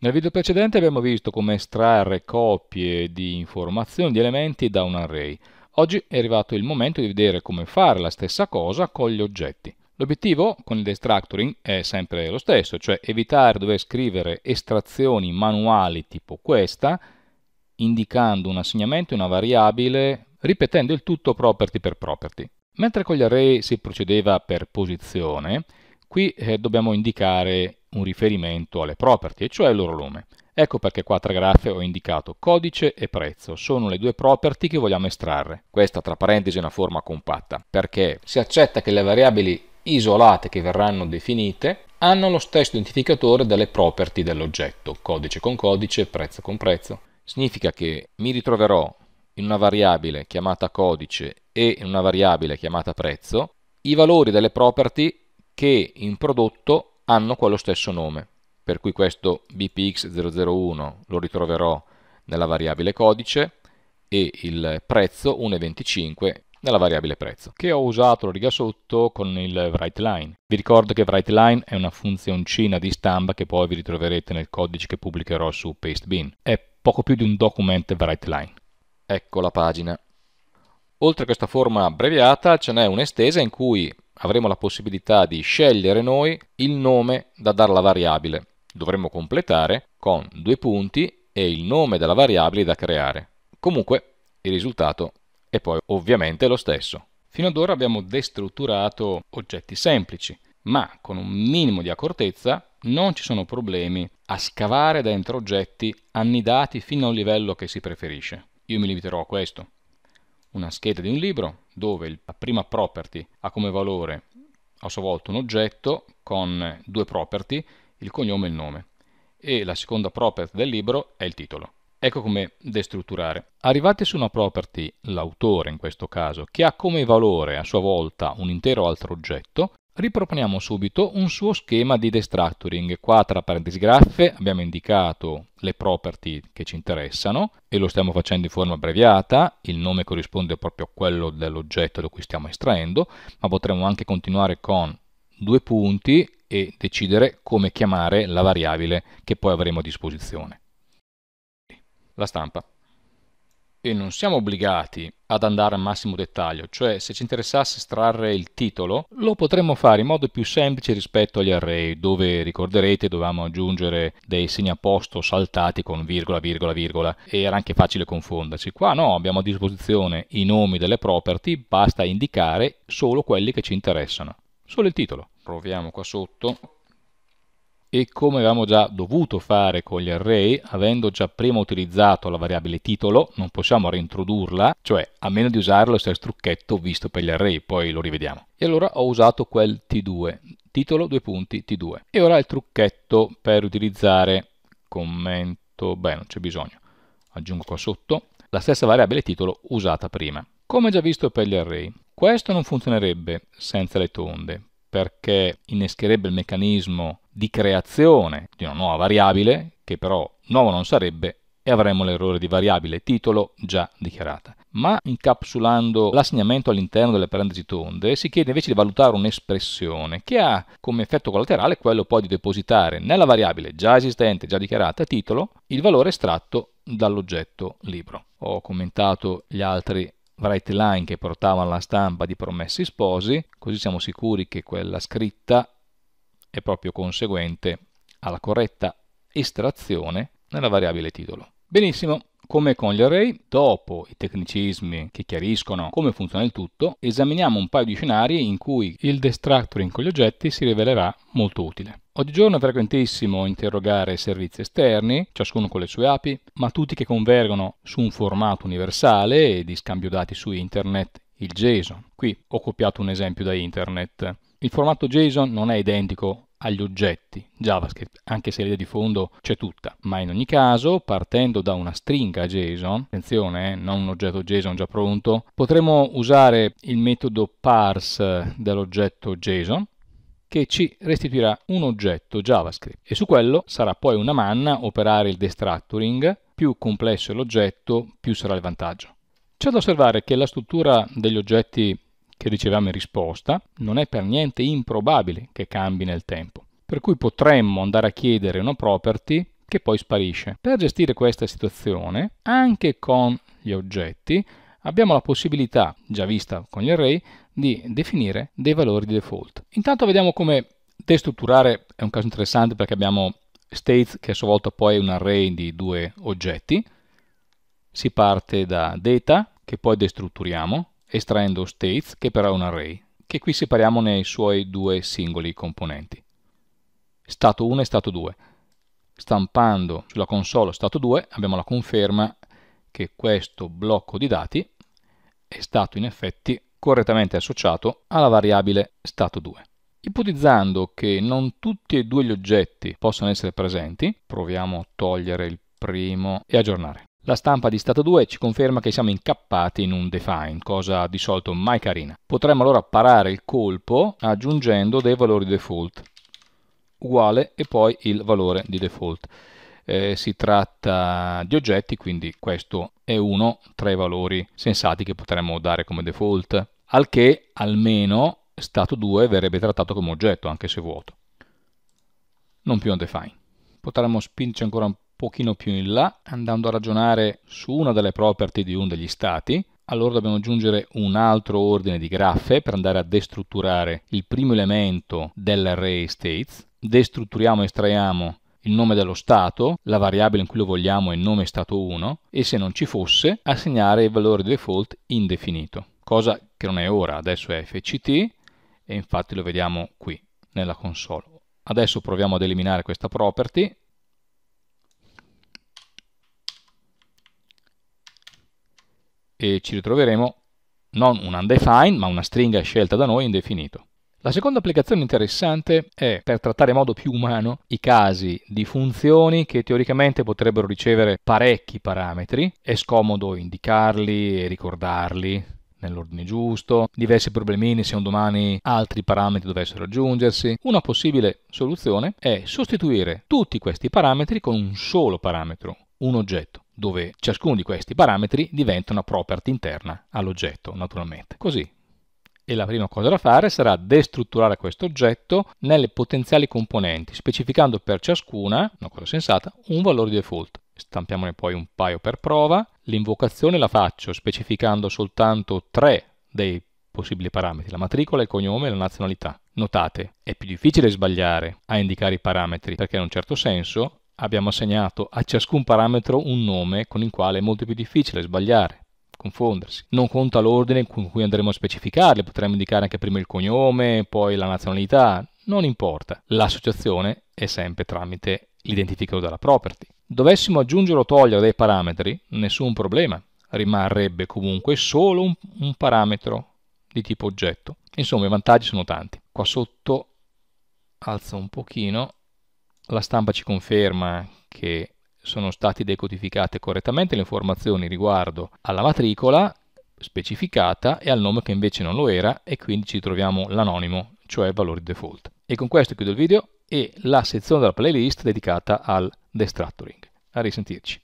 Nel video precedente abbiamo visto come estrarre copie di informazioni, di elementi da un array. Oggi è arrivato il momento di vedere come fare la stessa cosa con gli oggetti. L'obiettivo con il destructuring è sempre lo stesso, cioè evitare dover scrivere estrazioni manuali tipo questa, indicando un assegnamento e una variabile, ripetendo il tutto property per property. Mentre con gli array si procedeva per posizione, qui eh, dobbiamo indicare un riferimento alle property, e cioè il loro nome. Ecco perché qua tra graffe ho indicato codice e prezzo, sono le due property che vogliamo estrarre. Questa tra parentesi è una forma compatta, perché si accetta che le variabili isolate che verranno definite hanno lo stesso identificatore delle property dell'oggetto, codice con codice, prezzo con prezzo. Significa che mi ritroverò in una variabile chiamata codice e in una variabile chiamata prezzo i valori delle property che in prodotto hanno quello stesso nome, per cui questo bpx001 lo ritroverò nella variabile codice e il prezzo 1,25 nella variabile prezzo, che ho usato la riga sotto con il WriteLine. Vi ricordo che WriteLine è una funzioncina di stampa che poi vi ritroverete nel codice che pubblicherò su Pastebin. È poco più di un document WriteLine. Ecco la pagina. Oltre a questa forma abbreviata ce n'è un'estesa in cui avremo la possibilità di scegliere noi il nome da dare alla variabile. Dovremmo completare con due punti e il nome della variabile da creare. Comunque il risultato è poi ovviamente lo stesso. Fino ad ora abbiamo destrutturato oggetti semplici, ma con un minimo di accortezza non ci sono problemi a scavare dentro oggetti annidati fino a un livello che si preferisce. Io mi limiterò a questo una scheda di un libro dove la prima property ha come valore a sua volta un oggetto con due property, il cognome e il nome, e la seconda property del libro è il titolo. Ecco come destrutturare. Arrivate su una property, l'autore in questo caso, che ha come valore a sua volta un intero altro oggetto, Riproponiamo subito un suo schema di destructuring. Qua tra parentesi graffe abbiamo indicato le property che ci interessano e lo stiamo facendo in forma abbreviata, il nome corrisponde proprio a quello dell'oggetto da cui stiamo estraendo, ma potremmo anche continuare con due punti e decidere come chiamare la variabile che poi avremo a disposizione. La stampa e non siamo obbligati ad andare al massimo dettaglio, cioè se ci interessasse estrarre il titolo, lo potremmo fare in modo più semplice rispetto agli array, dove ricorderete dovevamo aggiungere dei segni a posto saltati con virgola, virgola, virgola, e era anche facile confonderci. Qua no, abbiamo a disposizione i nomi delle property, basta indicare solo quelli che ci interessano, solo il titolo. Proviamo qua sotto, e come avevamo già dovuto fare con gli array, avendo già prima utilizzato la variabile titolo, non possiamo reintrodurla, cioè a meno di usare lo stesso trucchetto visto per gli array, poi lo rivediamo. E allora ho usato quel T2, titolo due punti T2. E ora il trucchetto per utilizzare commento, beh non c'è bisogno, aggiungo qua sotto, la stessa variabile titolo usata prima. Come già visto per gli array, questo non funzionerebbe senza le tonde, perché innescherebbe il meccanismo di creazione di una nuova variabile, che però nuovo non sarebbe, e avremmo l'errore di variabile titolo già dichiarata. Ma incapsulando l'assegnamento all'interno delle parentesi tonde, si chiede invece di valutare un'espressione che ha come effetto collaterale quello poi di depositare nella variabile già esistente, già dichiarata, titolo, il valore estratto dall'oggetto libro. Ho commentato gli altri write line che portava alla stampa di promessi sposi, così siamo sicuri che quella scritta è proprio conseguente alla corretta estrazione nella variabile titolo. Benissimo, come con gli array, dopo i tecnicismi che chiariscono come funziona il tutto, esaminiamo un paio di scenari in cui il destructuring con gli oggetti si rivelerà molto utile. Oggigiorno è frequentissimo interrogare servizi esterni, ciascuno con le sue API, ma tutti che convergono su un formato universale di scambio dati su internet, il JSON. Qui ho copiato un esempio da internet. Il formato JSON non è identico agli oggetti. JavaScript, anche se l'idea di fondo c'è tutta, ma in ogni caso, partendo da una stringa JSON, attenzione, eh, non un oggetto JSON già pronto, potremo usare il metodo parse dell'oggetto JSON che ci restituirà un oggetto JavaScript e su quello sarà poi una manna operare il destructuring, più complesso è l'oggetto, più sarà il vantaggio. C'è da osservare che la struttura degli oggetti che riceviamo in risposta non è per niente improbabile che cambi nel tempo. Per cui potremmo andare a chiedere una property che poi sparisce. Per gestire questa situazione, anche con gli oggetti, abbiamo la possibilità, già vista con gli array, di definire dei valori di default. Intanto vediamo come destrutturare, è un caso interessante perché abbiamo states che a sua volta poi è un array di due oggetti. Si parte da data, che poi destrutturiamo, estraendo states, che però è un array, che qui separiamo nei suoi due singoli componenti. Stato 1 e stato 2. Stampando sulla console stato 2 abbiamo la conferma che questo blocco di dati è stato in effetti correttamente associato alla variabile stato 2. Ipotizzando che non tutti e due gli oggetti possano essere presenti, proviamo a togliere il primo e aggiornare. La stampa di Stato 2 ci conferma che siamo incappati in un define, cosa di solito mai carina. Potremmo allora parare il colpo aggiungendo dei valori default, uguale e poi il valore di default. Eh, si tratta di oggetti, quindi questo è uno tra i valori sensati che potremmo dare come default, al che almeno stato 2 verrebbe trattato come oggetto, anche se vuoto, non più un define. Potremmo spingerci ancora un pochino più in là, andando a ragionare su una delle property di uno degli stati, allora dobbiamo aggiungere un altro ordine di graffe per andare a destrutturare il primo elemento dell'array states. Destrutturiamo e estraiamo il nome dello stato, la variabile in cui lo vogliamo è il nome stato 1 e se non ci fosse assegnare il valore default indefinito, cosa che non è ora, adesso è fct e infatti lo vediamo qui nella console. Adesso proviamo ad eliminare questa property, e ci ritroveremo non un undefined, ma una stringa scelta da noi indefinito. La seconda applicazione interessante è per trattare in modo più umano i casi di funzioni che teoricamente potrebbero ricevere parecchi parametri, è scomodo indicarli e ricordarli nell'ordine giusto, diversi problemini se un domani altri parametri dovessero aggiungersi. Una possibile soluzione è sostituire tutti questi parametri con un solo parametro, un oggetto dove ciascuno di questi parametri diventa una property interna all'oggetto, naturalmente. Così. E la prima cosa da fare sarà destrutturare questo oggetto nelle potenziali componenti, specificando per ciascuna, una cosa sensata, un valore di default. Stampiamone poi un paio per prova. L'invocazione la faccio specificando soltanto tre dei possibili parametri, la matricola, il cognome e la nazionalità. Notate, è più difficile sbagliare a indicare i parametri perché in un certo senso abbiamo assegnato a ciascun parametro un nome con il quale è molto più difficile sbagliare, confondersi. Non conta l'ordine con cui andremo a specificarli, potremmo indicare anche prima il cognome, poi la nazionalità, non importa. L'associazione è sempre tramite l'identificatore della property. Dovessimo aggiungere o togliere dei parametri, nessun problema, rimarrebbe comunque solo un, un parametro di tipo oggetto. Insomma, i vantaggi sono tanti. Qua sotto alzo un pochino la stampa ci conferma che sono state decodificate correttamente le informazioni riguardo alla matricola specificata e al nome che invece non lo era e quindi ci troviamo l'anonimo, cioè il valore default. E con questo chiudo il video e la sezione della playlist dedicata al destructuring. A risentirci.